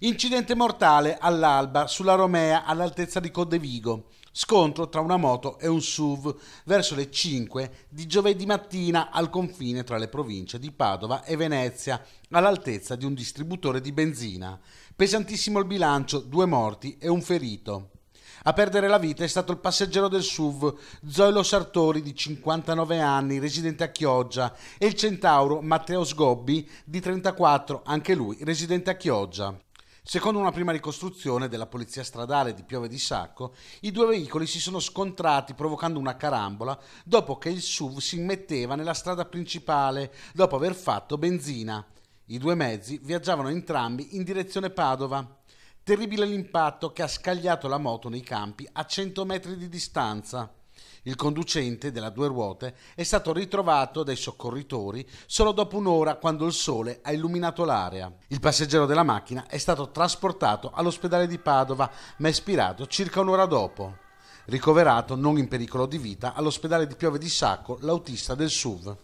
Incidente mortale all'alba sulla Romea all'altezza di Codevigo. Scontro tra una moto e un SUV verso le 5 di giovedì mattina al confine tra le province di Padova e Venezia, all'altezza di un distributore di benzina. Pesantissimo il bilancio, due morti e un ferito. A perdere la vita è stato il passeggero del SUV Zoilo Sartori di 59 anni, residente a Chioggia, e il centauro Matteo Sgobbi di 34, anche lui residente a Chioggia. Secondo una prima ricostruzione della polizia stradale di Piove di Sacco, i due veicoli si sono scontrati provocando una carambola dopo che il SUV si metteva nella strada principale dopo aver fatto benzina. I due mezzi viaggiavano entrambi in direzione Padova. Terribile l'impatto che ha scagliato la moto nei campi a 100 metri di distanza. Il conducente della due ruote è stato ritrovato dai soccorritori solo dopo un'ora quando il sole ha illuminato l'area. Il passeggero della macchina è stato trasportato all'ospedale di Padova, ma è spirato circa un'ora dopo. Ricoverato non in pericolo di vita all'ospedale di Piove di Sacco l'autista del SUV.